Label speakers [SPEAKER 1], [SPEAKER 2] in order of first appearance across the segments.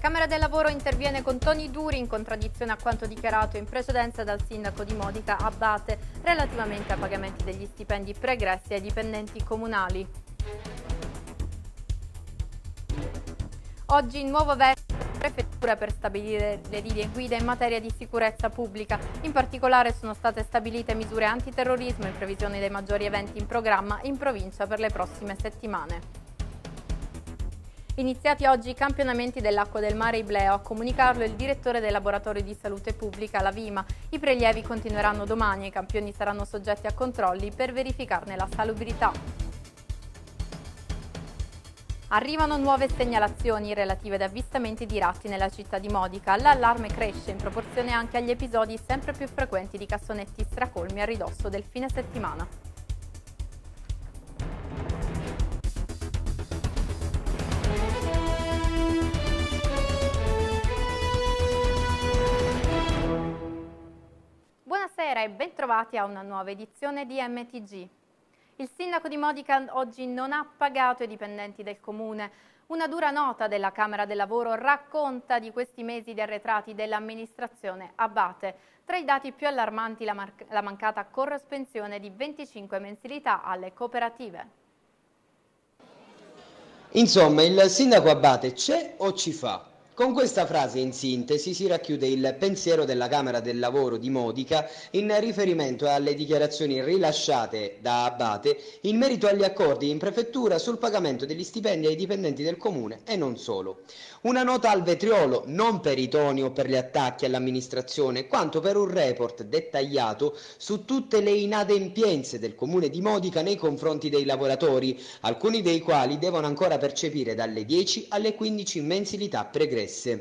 [SPEAKER 1] Camera del Lavoro interviene con toni duri in contraddizione a quanto dichiarato in precedenza dal sindaco di Modica Abbate relativamente ai pagamenti degli stipendi pregressi ai dipendenti comunali. Oggi nuovo vertice prefettura per stabilire le linee guida in materia di sicurezza pubblica. In particolare sono state stabilite misure antiterrorismo in previsione dei maggiori eventi in programma in provincia per le prossime settimane. Iniziati oggi i campionamenti dell'acqua del mare Ibleo, a comunicarlo il direttore del laboratorio di salute pubblica, la Vima. I prelievi continueranno domani e i campioni saranno soggetti a controlli per verificarne la salubrità. Arrivano nuove segnalazioni relative ad avvistamenti di ratti nella città di Modica. L'allarme cresce in proporzione anche agli episodi sempre più frequenti di cassonetti stracolmi a ridosso del fine settimana. ritrovati a una nuova edizione di MTG. Il sindaco di Modica oggi non ha pagato i dipendenti del comune. Una dura nota della Camera del Lavoro racconta di questi mesi di arretrati dell'amministrazione Abate. Tra i dati più allarmanti la, la mancata corrospensione di 25 mensilità alle cooperative.
[SPEAKER 2] Insomma, il sindaco Abate c'è o ci fa? Con questa frase in sintesi si racchiude il pensiero della Camera del Lavoro di Modica in riferimento alle dichiarazioni rilasciate da Abate in merito agli accordi in prefettura sul pagamento degli stipendi ai dipendenti del comune e non solo. Una nota al vetriolo non per i toni o per gli attacchi all'amministrazione quanto per un report dettagliato su tutte le inadempienze del comune di Modica nei confronti dei lavoratori, alcuni dei quali devono ancora percepire dalle 10 alle 15 mensilità pregresse interesse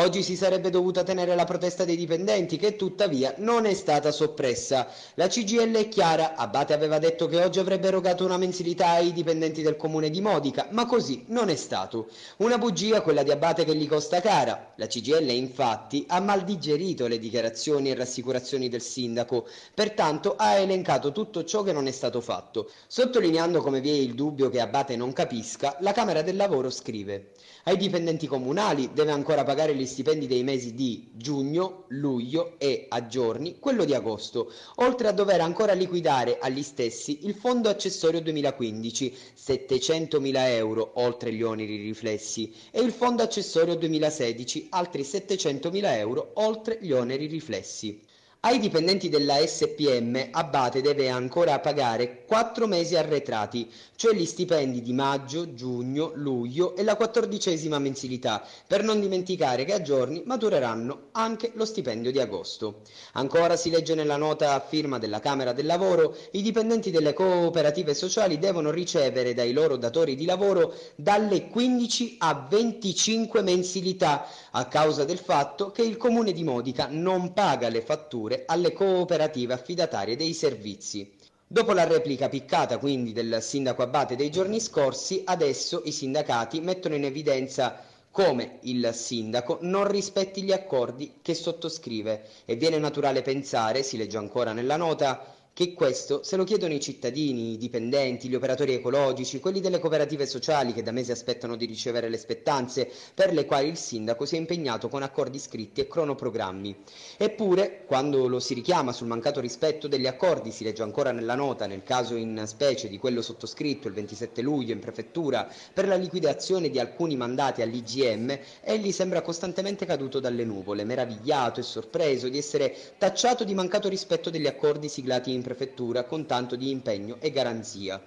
[SPEAKER 2] Oggi si sarebbe dovuta tenere la protesta dei dipendenti che tuttavia non è stata soppressa. La CGL è chiara, Abate aveva detto che oggi avrebbe erogato una mensilità ai dipendenti del comune di Modica, ma così non è stato. Una bugia quella di Abate che gli costa cara. La CGL infatti ha mal digerito le dichiarazioni e rassicurazioni del sindaco, pertanto ha elencato tutto ciò che non è stato fatto. Sottolineando come vi è il dubbio che Abate non capisca, la Camera del Lavoro scrive ai dipendenti comunali deve ancora pagare gli stipendi dei mesi di giugno, luglio e a giorni quello di agosto, oltre a dover ancora liquidare agli stessi il fondo accessorio 2015 700.000 euro oltre gli oneri riflessi e il fondo accessorio 2016 altri 700.000 euro oltre gli oneri riflessi. Ai dipendenti della SPM Abate deve ancora pagare 4 mesi arretrati, cioè gli stipendi di maggio, giugno, luglio e la quattordicesima mensilità, per non dimenticare che a giorni matureranno anche lo stipendio di agosto. Ancora si legge nella nota a firma della Camera del Lavoro, i dipendenti delle cooperative sociali devono ricevere dai loro datori di lavoro dalle 15 a 25 mensilità, a causa del fatto che il Comune di Modica non paga le fatture forniture alle cooperative affidatarie dei servizi. Dopo la replica piccata quindi del sindaco Abate dei giorni scorsi, adesso i sindacati mettono in evidenza come il sindaco non rispetti gli accordi che sottoscrive e viene naturale pensare, si legge ancora nella nota, che questo se lo chiedono i cittadini, i dipendenti, gli operatori ecologici, quelli delle cooperative sociali che da mesi aspettano di ricevere le spettanze, per le quali il sindaco si è impegnato con accordi scritti e cronoprogrammi. Eppure, quando lo si richiama sul mancato rispetto degli accordi, si legge ancora nella nota, nel caso in specie di quello sottoscritto il 27 luglio in prefettura per la liquidazione di alcuni mandati all'IGM, egli sembra costantemente caduto dalle nuvole, meravigliato e sorpreso di essere tacciato di mancato rispetto degli accordi siglati in prefettura prefettura con tanto di impegno e garanzia.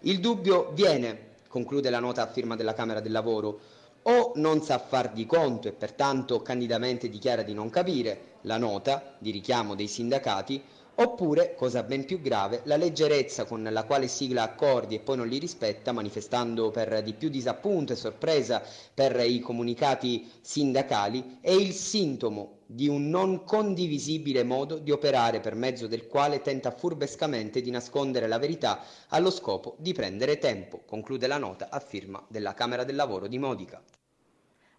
[SPEAKER 2] Il dubbio viene, conclude la nota a firma della Camera del Lavoro, o non sa far di conto e pertanto candidamente dichiara di non capire la nota di richiamo dei sindacati, oppure, cosa ben più grave, la leggerezza con la quale sigla accordi e poi non li rispetta, manifestando per di più disappunto e sorpresa per i comunicati sindacali, è il sintomo di un non condivisibile modo di operare per mezzo del quale tenta furbescamente di nascondere la verità allo scopo di prendere tempo, conclude la nota a firma della Camera del Lavoro di Modica.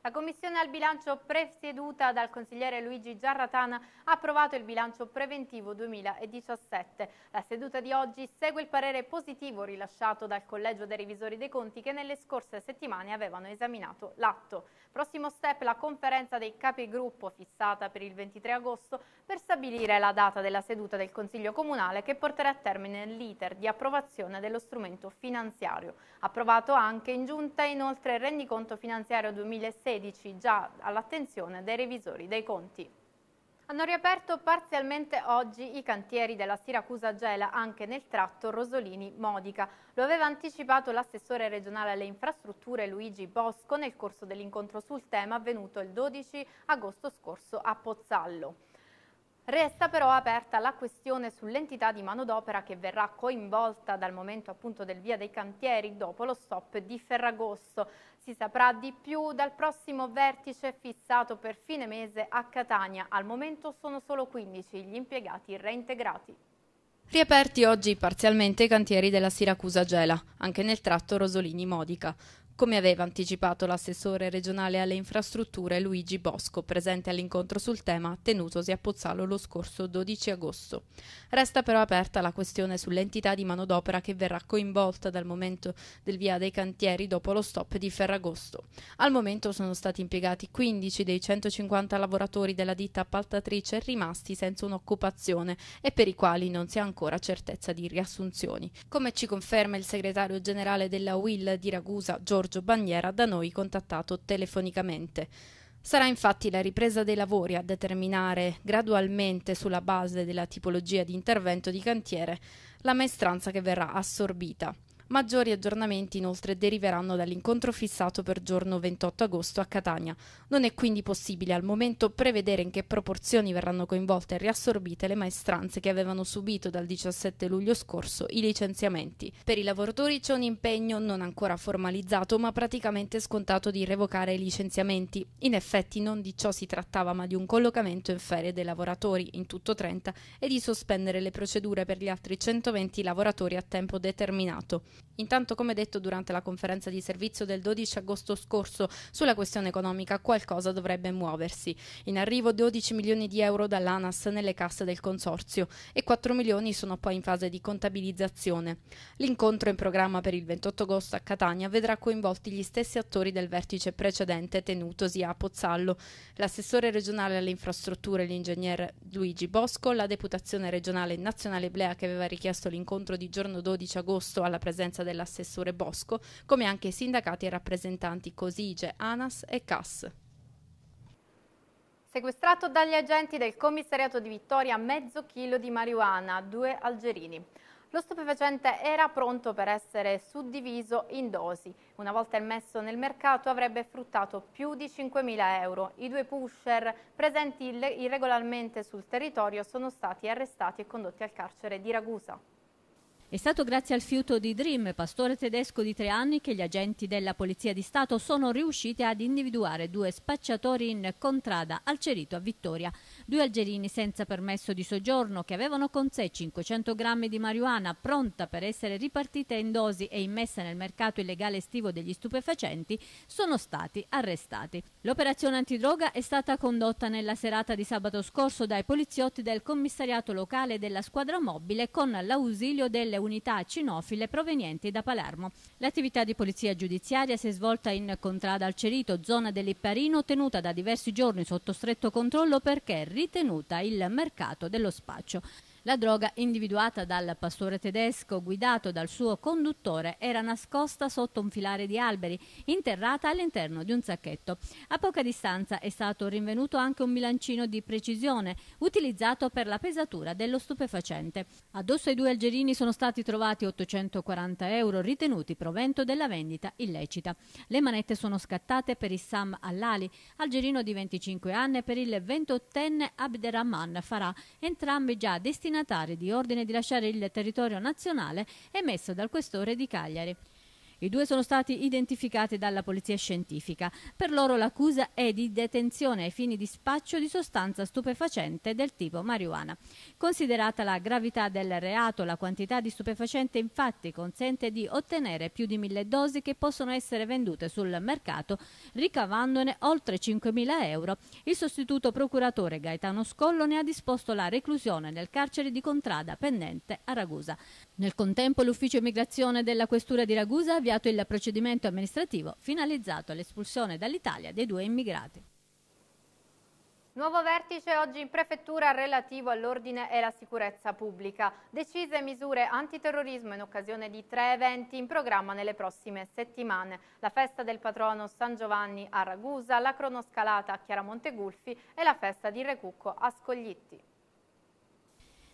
[SPEAKER 1] La Commissione al bilancio presieduta dal consigliere Luigi Giarratana ha approvato il bilancio preventivo 2017. La seduta di oggi segue il parere positivo rilasciato dal Collegio dei Revisori dei Conti che nelle scorse settimane avevano esaminato l'atto. Prossimo step la conferenza dei capigruppo fissata per il 23 agosto per stabilire la data della seduta del Consiglio Comunale che porterà a termine l'iter di approvazione dello strumento finanziario. Approvato anche in giunta inoltre il rendiconto finanziario 2016 2016 già all'attenzione dei revisori dei conti. Hanno riaperto parzialmente oggi i cantieri della Siracusa Gela anche nel tratto Rosolini-Modica. Lo aveva anticipato l'assessore regionale alle infrastrutture Luigi Bosco nel corso dell'incontro sul tema avvenuto il 12 agosto scorso a Pozzallo. Resta però aperta la questione sull'entità di manodopera che verrà coinvolta dal momento appunto del via dei cantieri dopo lo stop di Ferragosto. Si saprà di più dal prossimo vertice fissato per fine mese a Catania. Al momento sono solo 15 gli impiegati reintegrati. Riaperti oggi parzialmente i cantieri della Siracusa Gela, anche nel tratto Rosolini-Modica come aveva anticipato l'assessore regionale alle infrastrutture Luigi Bosco, presente all'incontro sul tema tenutosi a Pozzalo lo scorso 12 agosto. Resta però aperta la questione sull'entità di manodopera che verrà coinvolta dal momento del via dei cantieri dopo lo stop di Ferragosto. Al momento sono stati impiegati 15 dei 150 lavoratori della ditta appaltatrice rimasti senza un'occupazione e per i quali non si ha ancora certezza di riassunzioni. Come ci conferma il segretario generale della UIL di Ragusa, Giorgio Giorgio Bandiera da noi contattato telefonicamente. Sarà infatti la ripresa dei lavori a determinare gradualmente sulla base della tipologia di intervento di cantiere la maestranza che verrà assorbita. Maggiori aggiornamenti inoltre deriveranno dall'incontro fissato per giorno 28 agosto a Catania. Non è quindi possibile al momento prevedere in che proporzioni verranno coinvolte e riassorbite le maestranze che avevano subito dal 17 luglio scorso i licenziamenti. Per i lavoratori c'è un impegno non ancora formalizzato ma praticamente scontato di revocare i licenziamenti. In effetti non di ciò si trattava ma di un collocamento in ferie dei lavoratori, in tutto 30, e di sospendere le procedure per gli altri 120 lavoratori a tempo determinato. Intanto, come detto durante la conferenza di servizio del 12 agosto scorso sulla questione economica, qualcosa dovrebbe muoversi. In arrivo 12 milioni di euro dall'ANAS nelle casse del consorzio e 4 milioni sono poi in fase di contabilizzazione. L'incontro in programma per il 28 agosto a Catania vedrà coinvolti gli stessi attori del vertice precedente tenutosi a Pozzallo, l'assessore regionale alle infrastrutture, l'ingegner Luigi Bosco, la deputazione regionale e nazionale Blea che aveva richiesto l'incontro di giorno 12 agosto alla presenza presidenza dell'assessore Bosco, come anche sindacati e rappresentanti Cosige, ANAS e CAS. Sequestrato dagli agenti del commissariato di Vittoria mezzo chilo di marijuana, due algerini. Lo stupefacente era pronto per essere suddiviso in dosi. Una volta immesso nel mercato avrebbe fruttato più di 5.000 euro. I due pusher presenti irregolarmente sul territorio sono stati arrestati e condotti al carcere di Ragusa.
[SPEAKER 3] È stato grazie al fiuto di Dream, pastore tedesco di tre anni, che gli agenti della Polizia di Stato sono riusciti ad individuare due spacciatori in contrada al Cerito a Vittoria. Due algerini senza permesso di soggiorno che avevano con sé 500 grammi di marijuana pronta per essere ripartita in dosi e immessa nel mercato illegale estivo degli stupefacenti sono stati arrestati. L'operazione antidroga è stata condotta nella serata di sabato scorso dai poliziotti del commissariato locale della squadra mobile con l'ausilio delle unità cinofile provenienti da Palermo. L'attività di polizia giudiziaria si è svolta in contrada al Cerito, zona dell'Ipparino, tenuta da diversi giorni sotto stretto controllo perché ritenuta il mercato dello spaccio. La droga individuata dal pastore tedesco guidato dal suo conduttore era nascosta sotto un filare di alberi, interrata all'interno di un sacchetto. A poca distanza è stato rinvenuto anche un bilancino di precisione utilizzato per la pesatura dello stupefacente. Addosso ai due algerini sono stati trovati 840 euro ritenuti provento della vendita illecita. Le manette sono scattate per Issam Allali, algerino di 25 anni, e per il 28enne Abderrahman Farah, entrambi già destinati destinatari di ordine di lasciare il territorio nazionale emesso dal questore di Cagliari. I due sono stati identificati dalla polizia scientifica. Per loro l'accusa è di detenzione ai fini di spaccio di sostanza stupefacente del tipo marijuana. Considerata la gravità del reato, la quantità di stupefacente infatti consente di ottenere più di mille dosi che possono essere vendute sul mercato, ricavandone oltre 5.000 euro. Il sostituto procuratore Gaetano Scollo ne ha disposto la reclusione nel carcere di Contrada pendente a Ragusa. Nel contempo l'ufficio immigrazione della questura di Ragusa vi avviato il procedimento amministrativo finalizzato all'espulsione dall'Italia dei due immigrati.
[SPEAKER 1] Nuovo vertice oggi in prefettura relativo all'ordine e alla sicurezza pubblica. Decise misure antiterrorismo in occasione di tre eventi in programma nelle prossime settimane. La festa del patrono San Giovanni a Ragusa, la cronoscalata a Chiaramonte Gulfi e la festa di Recucco a Scoglitti.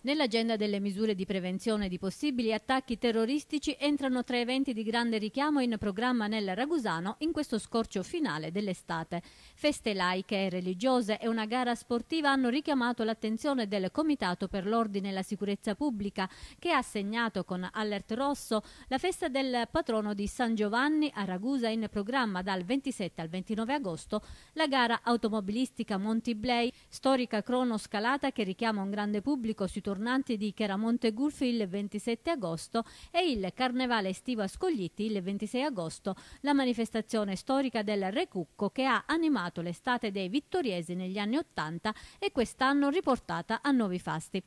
[SPEAKER 3] Nell'agenda delle misure di prevenzione di possibili attacchi terroristici entrano tre eventi di grande richiamo in programma nel Ragusano in questo scorcio finale dell'estate. Feste laiche e religiose e una gara sportiva hanno richiamato l'attenzione del Comitato per l'Ordine e la Sicurezza Pubblica che ha segnato con Alert Rosso la festa del patrono di San Giovanni a Ragusa in programma dal 27 al 29 agosto, la gara automobilistica Montiblei, storica cronoscalata che richiama un grande pubblico sui tornei tornanti di Cheramonte Gulfi il 27 agosto e il Carnevale estivo a Scoglitti il 26 agosto, la manifestazione storica del Recucco che ha animato l'estate dei vittoriesi negli anni 80 e quest'anno riportata a nuovi fasti.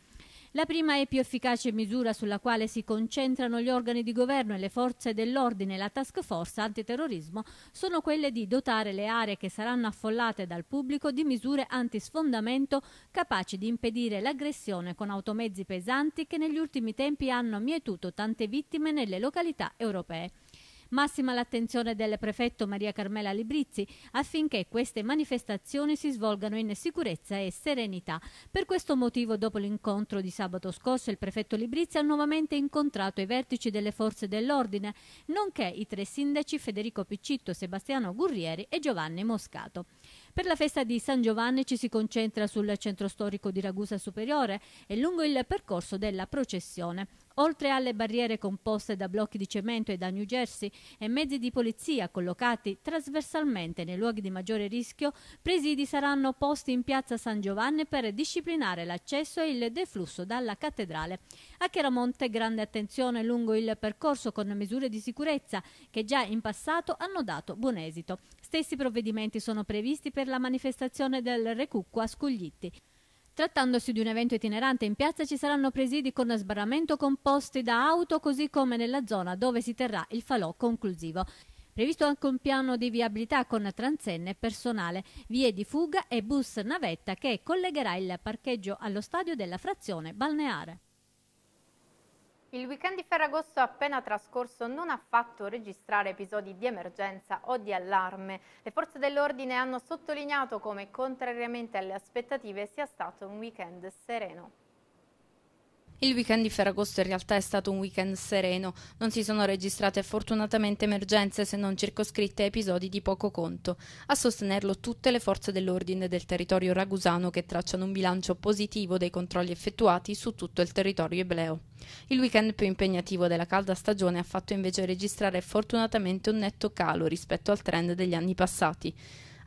[SPEAKER 3] La prima e più efficace misura sulla quale si concentrano gli organi di governo e le forze dell'ordine e la task force antiterrorismo sono quelle di dotare le aree che saranno affollate dal pubblico di misure antisfondamento capaci di impedire l'aggressione con automezzi pesanti che negli ultimi tempi hanno mietuto tante vittime nelle località europee massima l'attenzione del prefetto Maria Carmela Librizzi affinché queste manifestazioni si svolgano in sicurezza e serenità. Per questo motivo, dopo l'incontro di sabato scorso, il prefetto Librizzi ha nuovamente incontrato i vertici delle forze dell'ordine, nonché i tre sindaci Federico Piccitto, Sebastiano Gurrieri e Giovanni Moscato. Per la festa di San Giovanni ci si concentra sul centro storico di Ragusa Superiore e lungo il percorso della processione. Oltre alle barriere composte da blocchi di cemento e da New Jersey e mezzi di polizia collocati trasversalmente nei luoghi di maggiore rischio, presidi saranno posti in piazza San Giovanni per disciplinare l'accesso e il deflusso dalla cattedrale. A Chiaramonte grande attenzione lungo il percorso con misure di sicurezza che già in passato hanno dato buon esito. Stessi provvedimenti sono previsti per la manifestazione del Recucco a Scuglitti. Trattandosi di un evento itinerante in piazza ci saranno presidi con sbarramento composti da auto così come nella zona dove si terrà il falò conclusivo. Previsto anche un piano di viabilità con transenne personale, vie di fuga e bus navetta che collegherà il parcheggio allo stadio della frazione balneare.
[SPEAKER 1] Il weekend di Ferragosto appena trascorso non ha fatto registrare episodi di emergenza o di allarme. Le forze dell'ordine hanno sottolineato come, contrariamente alle aspettative, sia stato un weekend sereno. Il weekend di Ferragosto in realtà è stato un weekend sereno, non si sono registrate fortunatamente emergenze se non circoscritte a episodi di poco conto. A sostenerlo tutte le forze dell'ordine del territorio ragusano che tracciano un bilancio positivo dei controlli effettuati su tutto il territorio ebleo. Il weekend più impegnativo della calda stagione ha fatto invece registrare fortunatamente un netto calo rispetto al trend degli anni passati.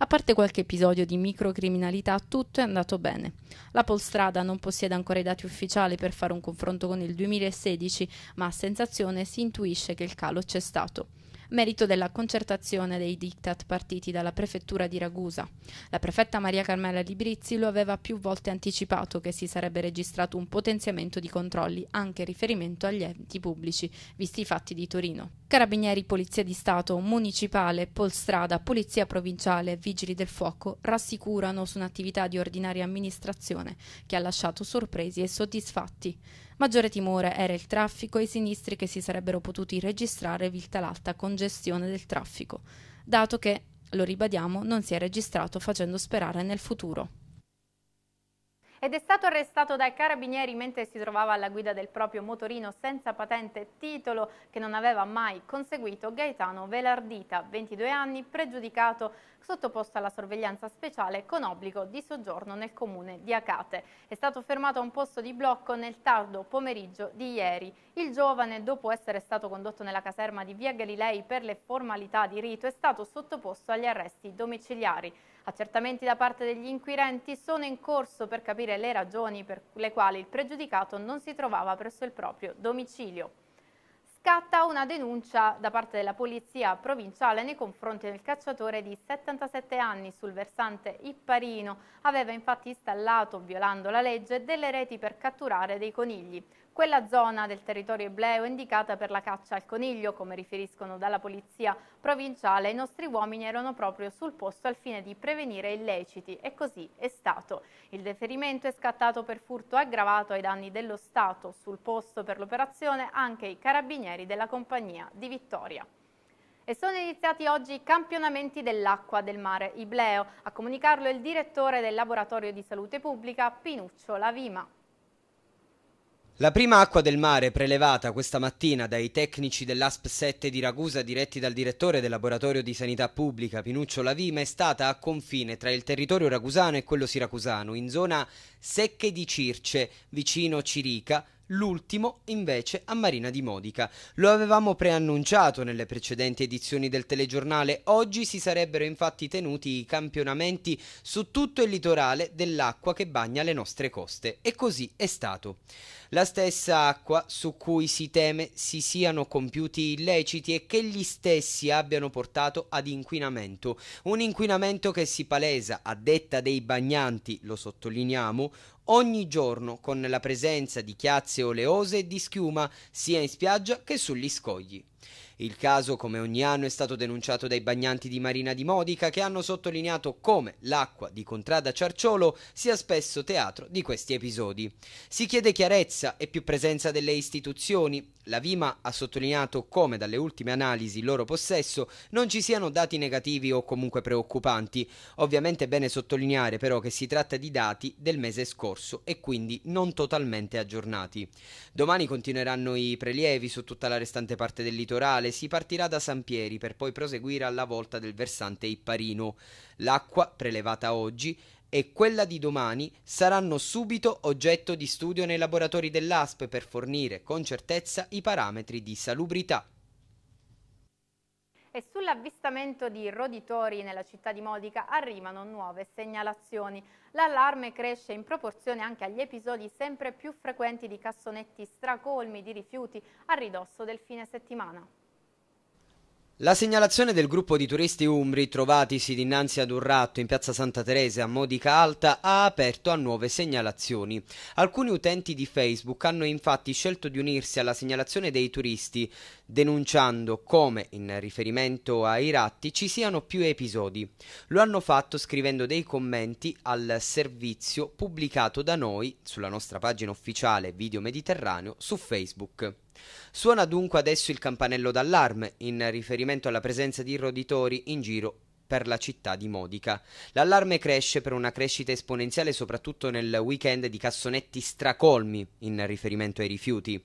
[SPEAKER 1] A parte qualche episodio di microcriminalità, tutto è andato bene. La Polstrada non possiede ancora i dati ufficiali per fare un confronto con il 2016, ma a sensazione si intuisce che il calo c'è stato merito della concertazione dei diktat partiti dalla prefettura di Ragusa. La prefetta Maria Carmela Librizzi lo aveva più volte anticipato che si sarebbe registrato un potenziamento di controlli anche in riferimento agli enti pubblici, visti i fatti di Torino. Carabinieri, Polizia di Stato, Municipale, Polstrada, Polizia Provinciale e Vigili del Fuoco rassicurano su un'attività di ordinaria amministrazione che ha lasciato sorpresi e soddisfatti. Maggiore timore era il traffico e i sinistri che si sarebbero potuti registrare vista l'alta congestione del traffico, dato che, lo ribadiamo, non si è registrato facendo sperare nel futuro ed è stato arrestato dai carabinieri mentre si trovava alla guida del proprio motorino senza patente titolo che non aveva mai conseguito Gaetano Velardita, 22 anni, pregiudicato, sottoposto alla sorveglianza speciale con obbligo di soggiorno nel comune di Acate. È stato fermato a un posto di blocco nel tardo pomeriggio di ieri. Il giovane, dopo essere stato condotto nella caserma di Via Galilei per le formalità di rito, è stato sottoposto agli arresti domiciliari. Accertamenti da parte degli inquirenti sono in corso per capire le ragioni per le quali il pregiudicato non si trovava presso il proprio domicilio scatta una denuncia da parte della Polizia Provinciale nei confronti del cacciatore di 77 anni sul versante Ipparino. Aveva infatti installato, violando la legge, delle reti per catturare dei conigli. Quella zona del territorio ebleo è indicata per la caccia al coniglio, come riferiscono dalla polizia provinciale, i nostri uomini erano proprio sul posto al fine di prevenire illeciti e così è stato. Il deferimento è scattato per furto aggravato ai danni dello Stato, sul posto per l'operazione anche i carabinieri della compagnia di Vittoria. E sono iniziati oggi i campionamenti dell'acqua del mare Ibleo, a comunicarlo il direttore del laboratorio di salute pubblica Pinuccio Lavima.
[SPEAKER 2] La prima acqua del mare prelevata questa mattina dai tecnici dell'ASP 7 di Ragusa diretti dal direttore del laboratorio di sanità pubblica Pinuccio Lavima è stata a confine tra il territorio ragusano e quello siracusano in zona Secche di Circe vicino Cirica l'ultimo invece a Marina di Modica. Lo avevamo preannunciato nelle precedenti edizioni del telegiornale, oggi si sarebbero infatti tenuti i campionamenti su tutto il litorale dell'acqua che bagna le nostre coste e così è stato. La stessa acqua su cui si teme si siano compiuti illeciti e che gli stessi abbiano portato ad inquinamento, un inquinamento che si palesa a detta dei bagnanti, lo sottolineiamo, ogni giorno con la presenza di chiazze oleose e di schiuma sia in spiaggia che sugli scogli. Il caso, come ogni anno, è stato denunciato dai bagnanti di Marina di Modica che hanno sottolineato come l'acqua di Contrada Ciarciolo sia spesso teatro di questi episodi. Si chiede chiarezza e più presenza delle istituzioni. La Vima ha sottolineato come dalle ultime analisi in loro possesso non ci siano dati negativi o comunque preoccupanti. Ovviamente è bene sottolineare però che si tratta di dati del mese scorso e quindi non totalmente aggiornati. Domani continueranno i prelievi su tutta la restante parte del litorale quale si partirà da San Pieri per poi proseguire alla volta del versante Ipparino. L'acqua, prelevata oggi, e quella di domani saranno subito oggetto di studio nei laboratori dell'ASP per fornire con certezza i parametri di salubrità.
[SPEAKER 1] E sull'avvistamento di roditori nella città di Modica arrivano nuove segnalazioni. L'allarme cresce in proporzione anche agli episodi sempre più frequenti di cassonetti stracolmi di rifiuti a ridosso del fine settimana.
[SPEAKER 2] La segnalazione del gruppo di turisti umbri trovatisi dinanzi ad un ratto in piazza Santa Teresa a Modica Alta ha aperto a nuove segnalazioni. Alcuni utenti di Facebook hanno infatti scelto di unirsi alla segnalazione dei turisti, denunciando come, in riferimento ai ratti, ci siano più episodi. Lo hanno fatto scrivendo dei commenti al servizio pubblicato da noi sulla nostra pagina ufficiale Video Mediterraneo su Facebook. Suona dunque adesso il campanello d'allarme in riferimento alla presenza di roditori in giro per la città di Modica. L'allarme cresce per una crescita esponenziale soprattutto nel weekend di cassonetti stracolmi in riferimento ai rifiuti.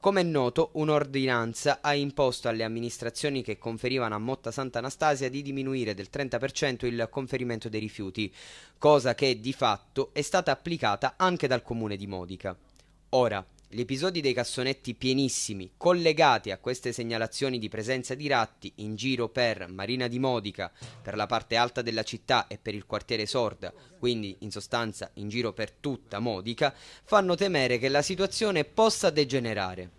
[SPEAKER 2] Come è noto, un'ordinanza ha imposto alle amministrazioni che conferivano a Motta Santa Anastasia di diminuire del 30% il conferimento dei rifiuti, cosa che di fatto è stata applicata anche dal comune di Modica. Ora, gli episodi dei cassonetti pienissimi, collegati a queste segnalazioni di presenza di ratti in giro per Marina di Modica, per la parte alta della città e per il quartiere Sorda, quindi in sostanza in giro per tutta Modica, fanno temere che la situazione possa degenerare.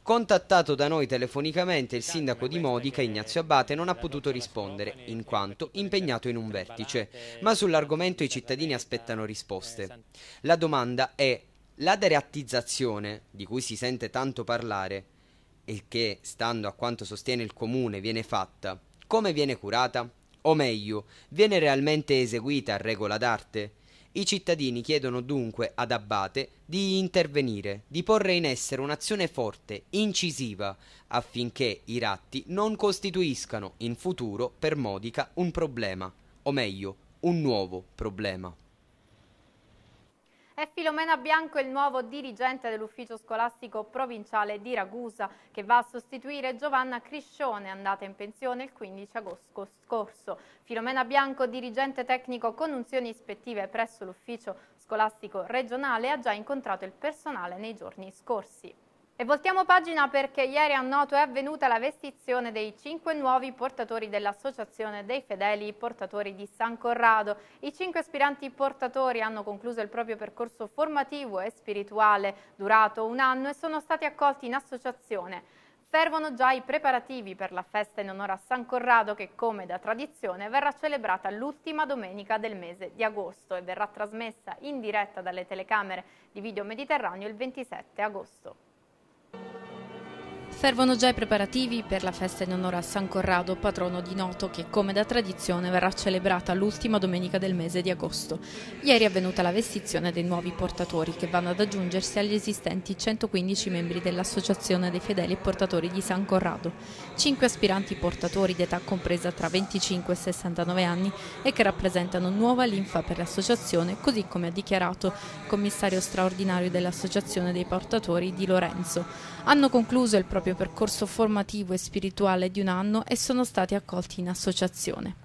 [SPEAKER 2] Contattato da noi telefonicamente, il sindaco di Modica, Ignazio Abate, non ha potuto rispondere, in quanto impegnato in un vertice, ma sull'argomento i cittadini aspettano risposte. La domanda è la dereattizzazione, di cui si sente tanto parlare, e che, stando a quanto sostiene il comune, viene fatta, come viene curata? O meglio, viene realmente eseguita a regola d'arte? I cittadini chiedono dunque ad Abbate di intervenire, di porre in essere un'azione forte, incisiva, affinché i ratti non costituiscano in futuro per Modica un problema, o meglio, un nuovo problema.
[SPEAKER 1] È Filomena Bianco il nuovo dirigente dell'ufficio scolastico provinciale di Ragusa che va a sostituire Giovanna Criscione andata in pensione il 15 agosto scorso. Filomena Bianco, dirigente tecnico con unzioni ispettive presso l'ufficio scolastico regionale, ha già incontrato il personale nei giorni scorsi. E voltiamo pagina perché ieri a Noto è avvenuta la vestizione dei cinque nuovi portatori dell'Associazione dei Fedeli Portatori di San Corrado. I cinque aspiranti portatori hanno concluso il proprio percorso formativo e spirituale durato un anno e sono stati accolti in associazione. Fervono già i preparativi per la festa in onore a San Corrado che, come da tradizione, verrà celebrata l'ultima domenica del mese di agosto e verrà trasmessa in diretta dalle telecamere di Video Mediterraneo il 27 agosto. Fervono già i preparativi per la festa in onore a San Corrado, patrono di Noto, che come da tradizione verrà celebrata l'ultima domenica del mese di agosto. Ieri è avvenuta la vestizione dei nuovi portatori che vanno ad aggiungersi agli esistenti 115 membri dell'Associazione dei Fedeli e Portatori di San Corrado. Cinque aspiranti portatori di età compresa tra 25 e 69 anni e che rappresentano nuova linfa per l'associazione, così come ha dichiarato il commissario straordinario dell'Associazione dei Portatori di Lorenzo hanno concluso il proprio percorso formativo e spirituale di un anno e sono stati accolti in associazione.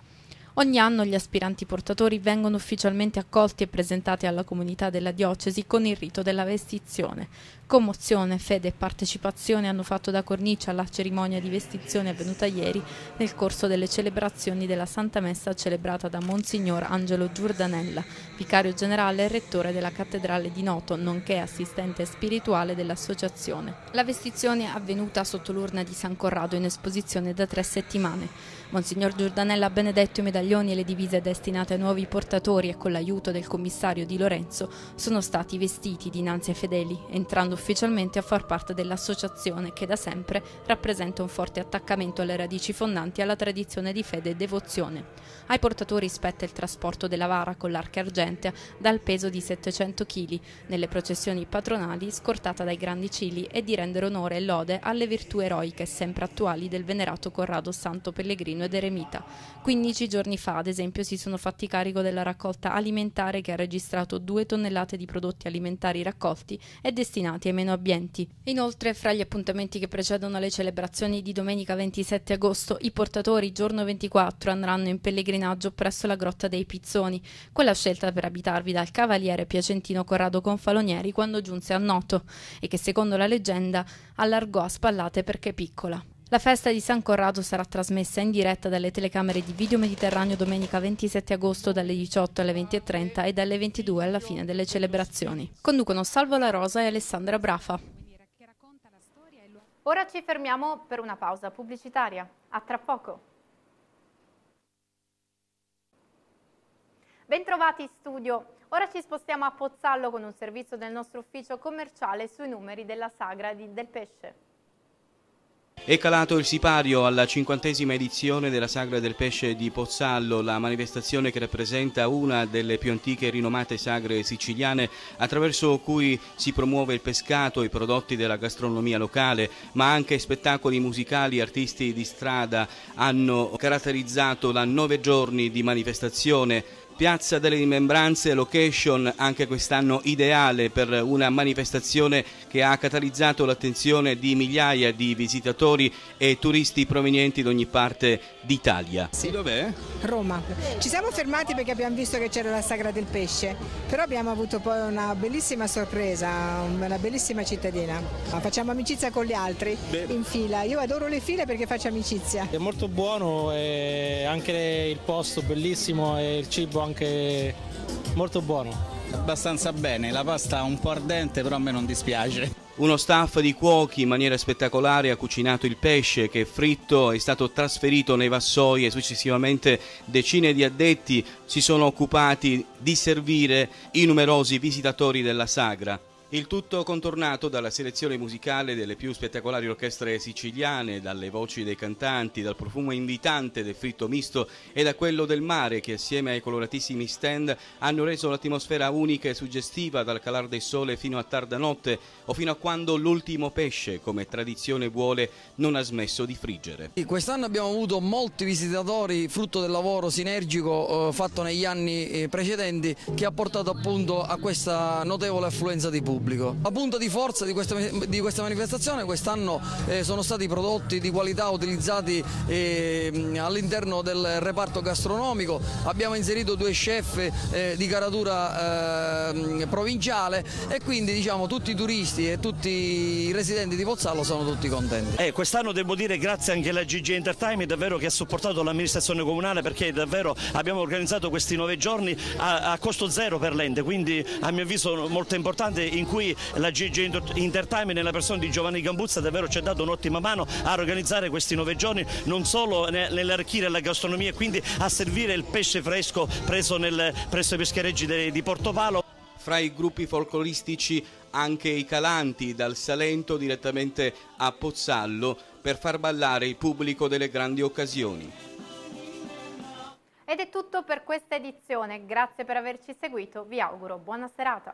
[SPEAKER 1] Ogni anno gli aspiranti portatori vengono ufficialmente accolti e presentati alla comunità della diocesi con il rito della vestizione. Commozione, fede e partecipazione hanno fatto da cornice alla cerimonia di vestizione avvenuta ieri nel corso delle celebrazioni della Santa Messa celebrata da Monsignor Angelo Giordanella, vicario generale e rettore della cattedrale di Noto, nonché assistente spirituale dell'associazione. La vestizione è avvenuta sotto l'urna di San Corrado in esposizione da tre settimane. Monsignor Giordanella ha benedetto i medaglioni e le divise destinate ai nuovi portatori e con l'aiuto del commissario Di Lorenzo sono stati vestiti dinanzi ai fedeli, entrando ufficialmente a far parte dell'associazione che da sempre rappresenta un forte attaccamento alle radici fondanti alla tradizione di fede e devozione. Ai portatori spetta il trasporto della vara con l'arca argentea dal peso di 700 kg nelle processioni patronali scortata dai grandi cili e di rendere onore e lode alle virtù eroiche sempre attuali del venerato Corrado Santo Pellegrino ed Eremita. 15 giorni fa, ad esempio, si sono fatti carico della raccolta alimentare che ha registrato 2 tonnellate di prodotti alimentari raccolti e destinati ai meno abbienti. Inoltre, fra gli appuntamenti che precedono le celebrazioni di domenica 27 agosto, i portatori giorno 24 andranno in pellegrinaggio presso la Grotta dei Pizzoni, quella scelta per abitarvi dal cavaliere piacentino Corrado Confalonieri quando giunse a Noto e che secondo la leggenda allargò a spallate perché piccola. La festa di San Corrado sarà trasmessa in diretta dalle telecamere di Video Mediterraneo domenica 27 agosto dalle 18 alle 20.30 e dalle 22 alla fine delle celebrazioni. Conducono Salvo La Rosa e Alessandra Brafa. Ora ci fermiamo per una pausa pubblicitaria. A tra poco. Bentrovati in studio. Ora ci spostiamo a Pozzallo con un servizio del nostro ufficio commerciale sui numeri della sagra di, del pesce.
[SPEAKER 4] È calato il sipario alla cinquantesima edizione della Sagra del Pesce di Pozzallo, la manifestazione che rappresenta una delle più antiche e rinomate sagre siciliane attraverso cui si promuove il pescato, i prodotti della gastronomia locale, ma anche spettacoli musicali, e artisti di strada hanno caratterizzato la nove giorni di manifestazione Piazza delle Rimembranze, location anche quest'anno ideale per una manifestazione che ha catalizzato l'attenzione di migliaia di visitatori e turisti provenienti da ogni parte d'Italia. Sì. Dov'è?
[SPEAKER 3] Roma. Ci siamo fermati perché abbiamo visto che c'era la Sagra del Pesce, però abbiamo avuto poi una bellissima sorpresa, una bellissima cittadina. Facciamo amicizia con gli altri Beh. in fila. Io adoro le file perché faccio amicizia. È
[SPEAKER 4] molto buono e anche il posto bellissimo e il cibo anche anche molto buono. Abbastanza bene, la pasta un po' ardente però a me non dispiace. Uno staff di cuochi in maniera spettacolare ha cucinato il pesce che fritto è stato trasferito nei vassoi e successivamente decine di addetti si sono occupati di servire i numerosi visitatori della sagra. Il tutto contornato dalla selezione musicale delle più spettacolari orchestre siciliane, dalle voci dei cantanti, dal profumo invitante del fritto misto e da quello del mare che assieme ai coloratissimi stand hanno reso l'atmosfera unica e suggestiva dal calar del sole fino a tarda notte o fino a quando l'ultimo pesce, come tradizione vuole, non ha smesso di friggere.
[SPEAKER 2] quest'anno abbiamo avuto molti visitatori frutto del lavoro sinergico eh, fatto negli anni eh, precedenti che ha portato appunto a questa notevole affluenza di pubblico pubblico. La punta di forza di questa, di questa manifestazione quest'anno eh, sono stati prodotti di qualità utilizzati eh, all'interno del reparto gastronomico, abbiamo inserito due chef eh, di caratura ehm, provinciale e quindi diciamo tutti i turisti e tutti i residenti di Pozzallo sono tutti contenti.
[SPEAKER 4] Eh, quest'anno devo dire grazie anche alla GG Entertainment davvero che ha supportato l'amministrazione comunale perché davvero abbiamo organizzato questi nove giorni a, a costo zero per l'ente, quindi a mio avviso molto importante in qui la Gigi Intertime nella persona di Giovanni Gambuzza davvero ci ha dato un'ottima mano a organizzare questi nove giorni non solo nell'archire la gastronomia e quindi a servire il pesce fresco preso nel, presso i peschereggi di Portopalo. Fra i gruppi folcloristici anche i calanti dal Salento direttamente a Pozzallo per far ballare il pubblico delle grandi occasioni.
[SPEAKER 1] Ed è tutto per questa edizione, grazie per averci seguito, vi auguro buona serata.